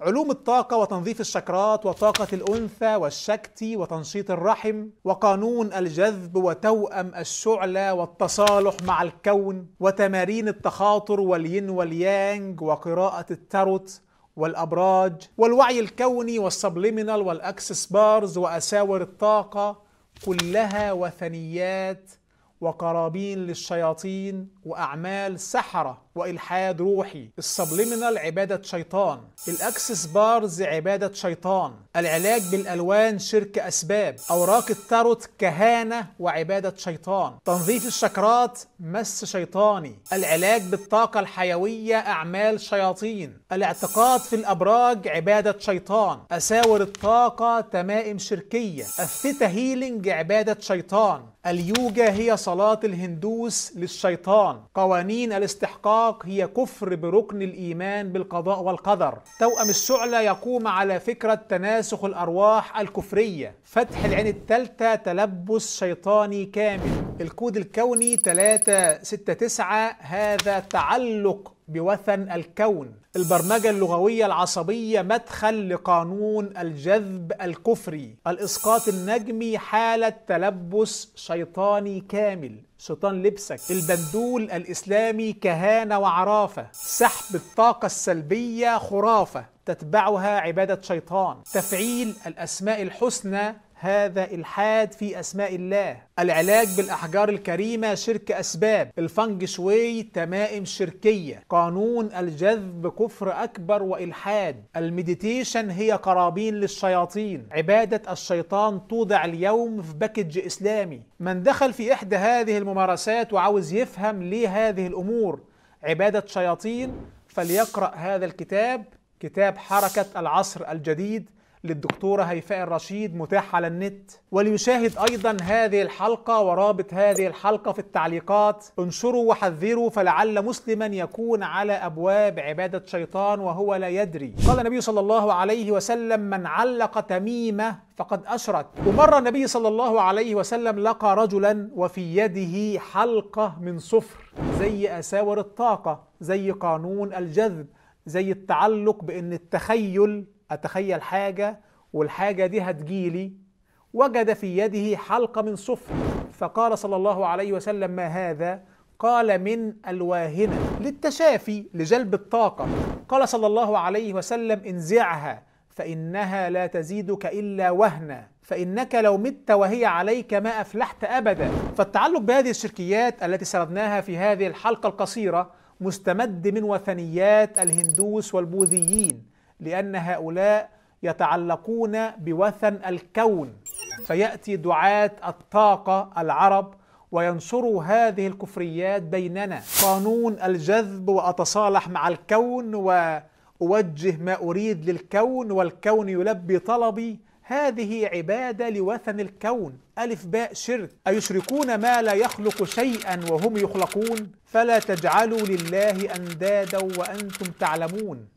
علوم الطاقة وتنظيف الشكرات وطاقة الأنثى والشكت وتنشيط الرحم وقانون الجذب وتوأم الشعلة والتصالح مع الكون وتمارين التخاطر والين واليانج وقراءة التاروت والأبراج والوعي الكوني والسبليمينال والأكسس بارز وأساور الطاقة كلها وثنيات وقرابين للشياطين وأعمال سحرة وإلحاد روحي السبليمينال عبادة شيطان الأكسس بارز عبادة شيطان العلاج بالألوان شرك أسباب أوراق التاروت كهانة وعبادة شيطان تنظيف الشكرات مس شيطاني العلاج بالطاقة الحيوية أعمال شياطين الاعتقاد في الأبراج عبادة شيطان أساور الطاقة تمائم شركية الثيتا هيلينج عبادة شيطان اليوجا هي صلاة الهندوس للشيطان قوانين الاستحقاق هي كفر بركن الإيمان بالقضاء والقدر توأم الشعلة يقوم على فكرة تناسخ الأرواح الكفرية فتح العين التالتة تلبس شيطاني كامل الكود الكوني 369 هذا تعلق بوثن الكون البرمجة اللغوية العصبية مدخل لقانون الجذب الكفري الإسقاط النجمي حالة تلبس شيطاني كامل شيطان لبسك البندول الإسلامي كهانة وعرافة سحب الطاقة السلبية خرافة تتبعها عبادة شيطان تفعيل الأسماء الحسنى هذا الحاد في أسماء الله العلاج بالأحجار الكريمة شرك أسباب الفنج شوي تمائم شركية قانون الجذب كفر أكبر وإلحاد المديتيشن هي قرابين للشياطين عبادة الشيطان توضع اليوم في باكج إسلامي من دخل في إحدى هذه الممارسات وعاوز يفهم ليه هذه الأمور عبادة شياطين فليقرأ هذا الكتاب كتاب حركة العصر الجديد للدكتورة هيفاء الرشيد متاح على النت وليشاهد أيضا هذه الحلقة ورابط هذه الحلقة في التعليقات انشروا وحذروا فلعل مسلما يكون على أبواب عبادة شيطان وهو لا يدري قال النبي صلى الله عليه وسلم من علق تميمة فقد أشرك ومر النبي صلى الله عليه وسلم لقى رجلا وفي يده حلقة من صفر زي أساور الطاقة زي قانون الجذب زي التعلق بأن التخيل أتخيل حاجة والحاجة دي هتجيلي وجد في يده حلقة من صفر فقال صلى الله عليه وسلم ما هذا قال من الواهنة للتشافي لجلب الطاقة قال صلى الله عليه وسلم انزعها فإنها لا تزيدك إلا وهنا فإنك لو مت وهي عليك ما أفلحت أبدا فالتعلق بهذه الشركيات التي سردناها في هذه الحلقة القصيرة مستمد من وثنيات الهندوس والبوذيين لأن هؤلاء يتعلقون بوثن الكون فيأتي دعاة الطاقة العرب وينشروا هذه الكفريات بيننا قانون الجذب وأتصالح مع الكون وأوجه ما أريد للكون والكون يلبي طلبي هذه عبادة لوثن الكون ألف باء شرك أيشركون ما لا يخلق شيئا وهم يخلقون فلا تجعلوا لله أندادا وأنتم تعلمون